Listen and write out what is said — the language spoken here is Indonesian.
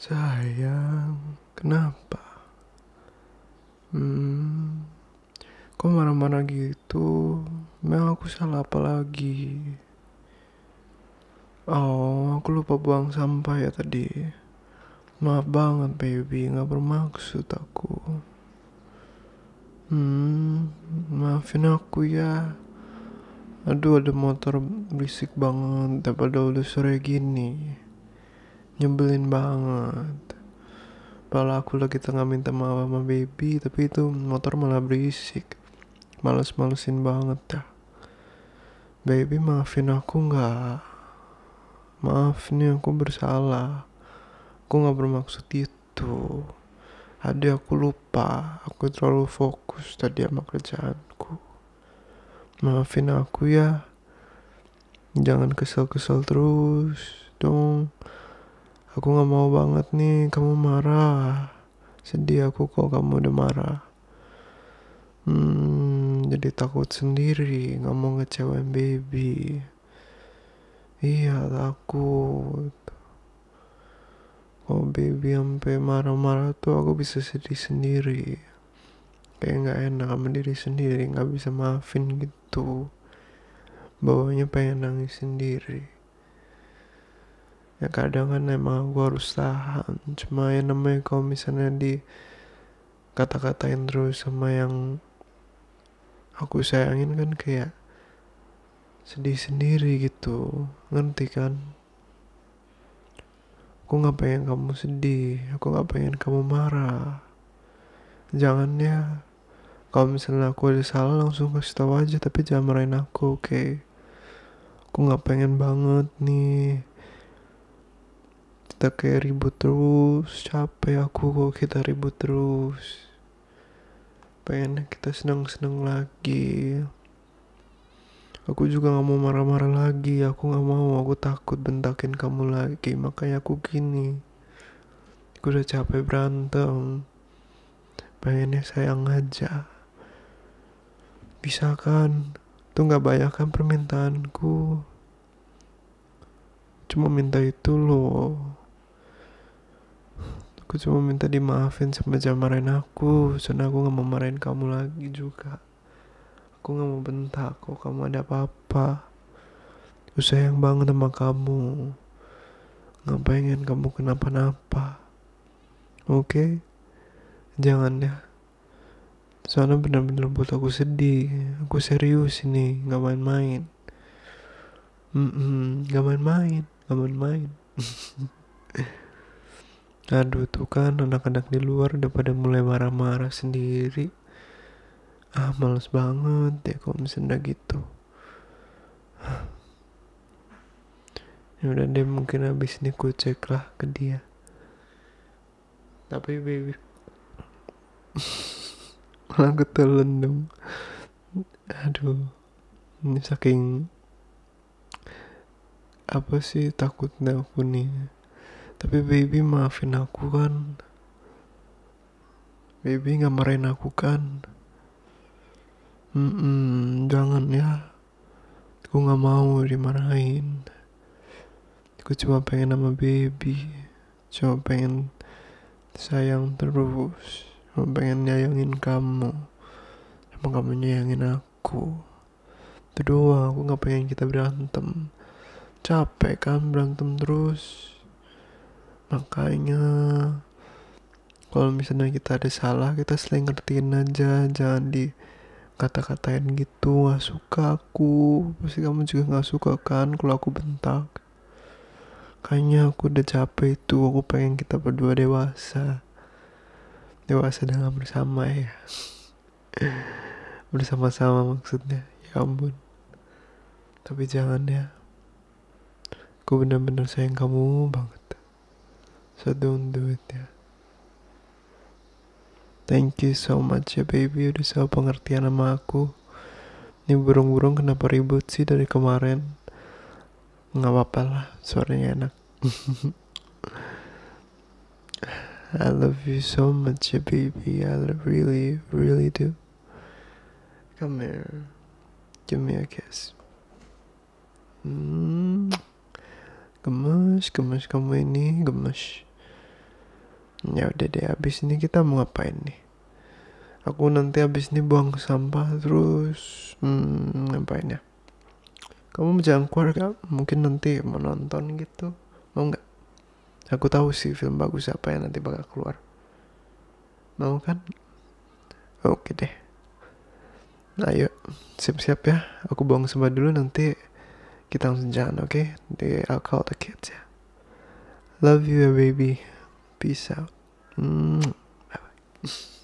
Sayang, kenapa? Hmm, kok marah-marah gitu? Memang aku salah apa lagi? Oh, aku lupa buang sampah ya tadi. Maaf banget, baby. Gak bermaksud aku. Hmm, maafin aku ya. Aduh, ada motor berisik banget. dapat udah sore gini nyebelin banget kalau aku lagi tengah minta maaf sama baby tapi itu motor malah berisik males-malesin banget dah baby maafin aku nggak maaf nih aku bersalah aku nggak bermaksud itu ada aku lupa aku terlalu fokus tadi sama kerjaanku maafin aku ya jangan kesel-kesel terus dong Aku gak mau banget nih kamu marah. Sedih aku kok kamu udah marah. Hmm, jadi takut sendiri, gak mau ngecewain baby. Iya, takut. kok baby sampai marah-marah tuh aku bisa sedih sendiri. Kayak nggak enak sama diri sendiri, nggak bisa maafin gitu. Bawanya pengen nangis sendiri ya kadang kan emang gue harus tahan cuma yang namanya kalau misalnya di kata-katain terus sama yang aku sayangin kan kayak sedih sendiri gitu ngerti kan aku nggak pengen kamu sedih aku nggak pengen kamu marah jangan ya, kalau misalnya aku ada salah langsung kasih tahu aja tapi jangan marahin aku oke okay? aku nggak pengen banget nih kita kayak ribut terus capek aku kok kita ribut terus pengen kita seneng-seneng lagi aku juga nggak mau marah-marah lagi aku nggak mau aku takut bentakin kamu lagi makanya aku gini aku udah capek berantem pengennya sayang aja bisa kan tuh nggak bayangkan permintaanku cuma minta itu loh aku cuma minta dimaafin sama jangan marahin aku soalnya aku gak mau marahin kamu lagi juga aku gak mau bentak kok kamu ada apa-apa aku sayang banget sama kamu gak pengen kamu kenapa-napa oke okay? jangan ya soalnya bener-bener buat aku sedih aku serius ini gak main-main Mm -mm, gak main-main, gak main-main. Aduh tuh kan anak-anak di luar udah pada mulai marah-marah sendiri. Ah males banget ya kalau misalnya gitu. ya udah deh mungkin habis ini ku cek lah ke dia. Tapi baby malah ketelen dong. Aduh ini saking apa sih takutnya aku nih tapi baby maafin aku kan baby nggak marahin aku kan mm jangan ya aku nggak mau dimarahin aku cuma pengen sama baby cuma pengen sayang terus cuma pengen nyayangin kamu cuma kamu nyayangin aku itu doang aku nggak pengen kita berantem capek kan berantem terus makanya kalau misalnya kita ada salah kita selain ngertiin aja jangan di kata-katain gitu nggak suka aku pasti kamu juga nggak suka kan kalau aku bentak kayaknya aku udah capek itu aku pengen kita berdua dewasa dewasa dalam bersama ya bersama-sama maksudnya ya ampun tapi jangan ya aku benar-benar sayang kamu banget So don't do it ya. Thank you so much ya baby udah so pengertian sama aku. Ini burung-burung kenapa ribut sih dari kemarin? Nggak apa-apa lah, suaranya enak. I love you so much ya baby. I really, really do. Come here. Give me a kiss. Hmm. Gemes, gemes kamu ini, gemes. Ya udah deh, abis ini kita mau ngapain nih? Aku nanti abis ini buang sampah terus hmm, ngapain ya? Kamu jangan keluar gak? Mungkin nanti mau nonton gitu, mau nggak? Aku tahu sih film bagus apa yang nanti bakal keluar. Mau kan? Oke deh. Nah, ayo, siap-siap ya. Aku buang sampah dulu nanti kita langsung jalan, oke? Okay? Nanti I'll call the kids ya. Love you, ya, baby. Peace out. Bye bye.